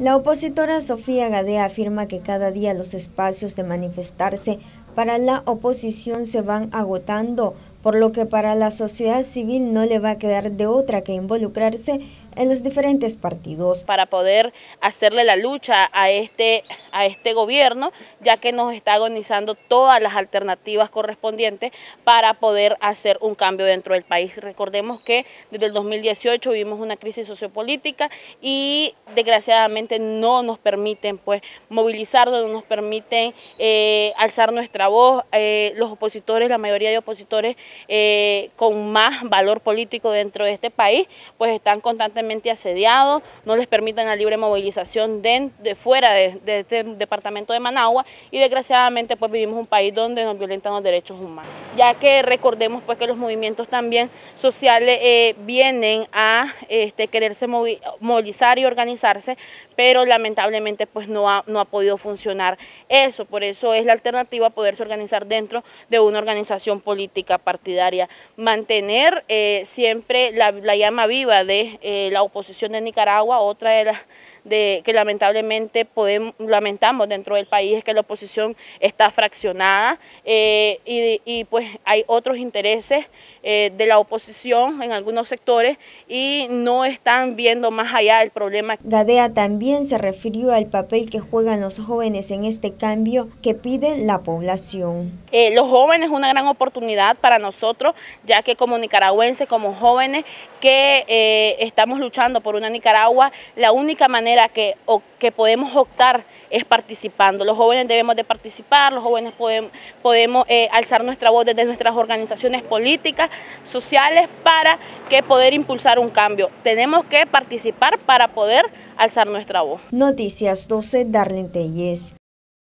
La opositora Sofía Gadea afirma que cada día los espacios de manifestarse para la oposición se van agotando, por lo que para la sociedad civil no le va a quedar de otra que involucrarse en los diferentes partidos. Para poder hacerle la lucha a este, a este gobierno, ya que nos está agonizando todas las alternativas correspondientes para poder hacer un cambio dentro del país. Recordemos que desde el 2018 vivimos una crisis sociopolítica y desgraciadamente no nos permiten pues, movilizarnos, no nos permiten eh, alzar nuestra voz. Eh, los opositores, la mayoría de opositores eh, con más valor político dentro de este país, pues están constantemente asediados, no les permiten la libre movilización de, de fuera de, este departamento de Managua y desgraciadamente pues vivimos un país donde nos violentan los derechos humanos. Ya que recordemos pues que los movimientos también sociales eh, vienen a este, quererse movilizar y organizarse, pero lamentablemente pues no ha, no ha podido funcionar eso, por eso es la alternativa poderse organizar dentro de una organización política partidaria, mantener eh, siempre la, llama viva de eh, la oposición de Nicaragua, otra de, las de que lamentablemente podemos, lamentamos dentro del país es que la oposición está fraccionada eh, y, pues hay otros intereses eh, de la oposición en algunos sectores y no están viendo más allá del problema. Gadea también se refirió al papel que juegan los jóvenes en este cambio que pide la población. Eh, los jóvenes es una gran oportunidad para nosotros, ya que como nicaragüenses, como jóvenes que estamos luchando por una Nicaragua, la única manera que, que podemos optar es participando. Los jóvenes debemos de participar, los jóvenes podemos, podemos eh, alzar nuestra voz desde nuestras organizaciones políticas, sociales, para que poder impulsar un cambio. Tenemos que participar para poder alzar nuestra voz. Noticias 12, Darlene Telles.